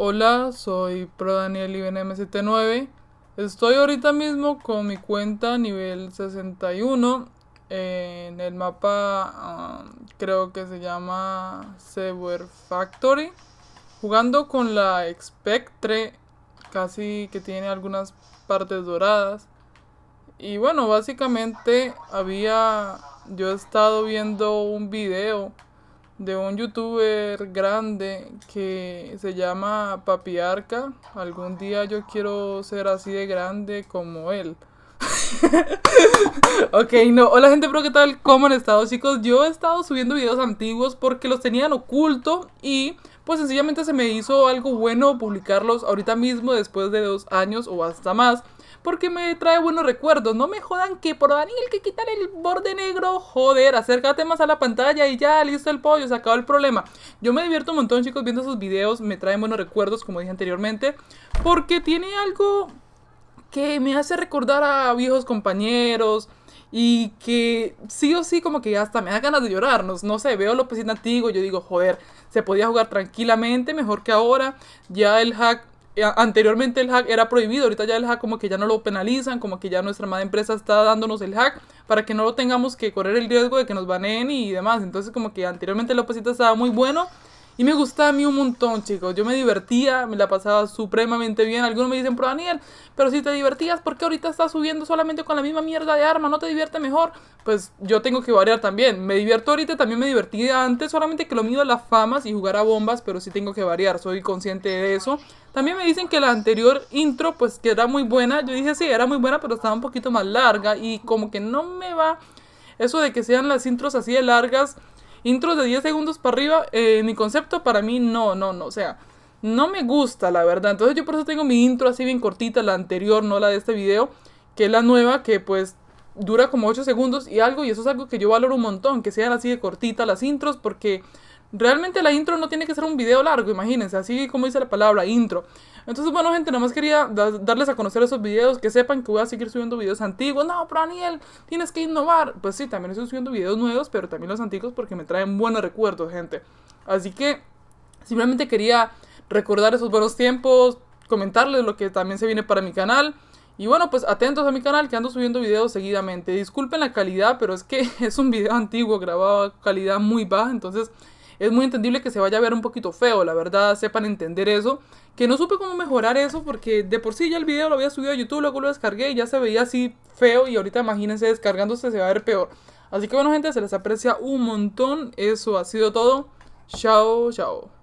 Hola, soy ProDaniel 79 Estoy ahorita mismo con mi cuenta nivel 61 en el mapa, um, creo que se llama Sewer Factory, jugando con la Spectre, casi que tiene algunas partes doradas. Y bueno, básicamente había yo he estado viendo un video de un youtuber grande que se llama Papiarca. Algún día yo quiero ser así de grande como él. ok, no. Hola gente, pero ¿qué tal? ¿Cómo han estado chicos? Yo he estado subiendo videos antiguos porque los tenían oculto y pues sencillamente se me hizo algo bueno publicarlos ahorita mismo después de dos años o hasta más porque me trae buenos recuerdos. No me jodan que por Daniel que quitar el borde negro, joder, acércate más a la pantalla y ya, listo el pollo, se acabó el problema. Yo me divierto un montón, chicos, viendo sus videos, me traen buenos recuerdos, como dije anteriormente, porque tiene algo que me hace recordar a viejos compañeros, y que sí o sí como que hasta me da ganas de llorar, no, sé, veo lo Nativo antiguo, yo digo, joder, se podía jugar tranquilamente, mejor que ahora, ya el hack eh, anteriormente el hack era prohibido, ahorita ya el hack como que ya no lo penalizan, como que ya nuestra madre empresa está dándonos el hack para que no lo tengamos que correr el riesgo de que nos baneen y demás. Entonces como que anteriormente la pasita estaba muy bueno y me gustaba a mí un montón, chicos. Yo me divertía, me la pasaba supremamente bien. Algunos me dicen, pero Daniel, pero si te divertías, ¿por qué ahorita estás subiendo solamente con la misma mierda de arma? ¿No te divierte mejor? Pues yo tengo que variar también. Me divierto ahorita, también me divertí antes, solamente que lo mido a las famas y jugar a bombas, pero sí tengo que variar, soy consciente de eso. También me dicen que la anterior intro, pues que era muy buena. Yo dije, sí, era muy buena, pero estaba un poquito más larga y como que no me va eso de que sean las intros así de largas intros de 10 segundos para arriba, eh, mi concepto para mí no, no, no, o sea, no me gusta la verdad. Entonces yo por eso tengo mi intro así bien cortita, la anterior, no la de este video, que es la nueva, que pues dura como 8 segundos y algo, y eso es algo que yo valoro un montón, que sean así de cortitas las intros, porque realmente la intro no tiene que ser un video largo, imagínense, así como dice la palabra intro. Entonces, bueno, gente, nada más quería darles a conocer esos videos, que sepan que voy a seguir subiendo videos antiguos. No, pero Daniel, tienes que innovar. Pues sí, también estoy subiendo videos nuevos, pero también los antiguos porque me traen buenos recuerdos, gente. Así que simplemente quería recordar esos buenos tiempos, comentarles lo que también se viene para mi canal. Y bueno, pues atentos a mi canal que ando subiendo videos seguidamente. Disculpen la calidad, pero es que es un video antiguo grabado a calidad muy baja, entonces es muy entendible que se vaya a ver un poquito feo, la verdad, sepan entender eso. Que no supe cómo mejorar eso porque de por sí ya el video lo había subido a YouTube, luego lo descargué y ya se veía así feo y ahorita imagínense descargándose se va a ver peor. Así que bueno gente, se les aprecia un montón, eso ha sido todo. Chao, chao.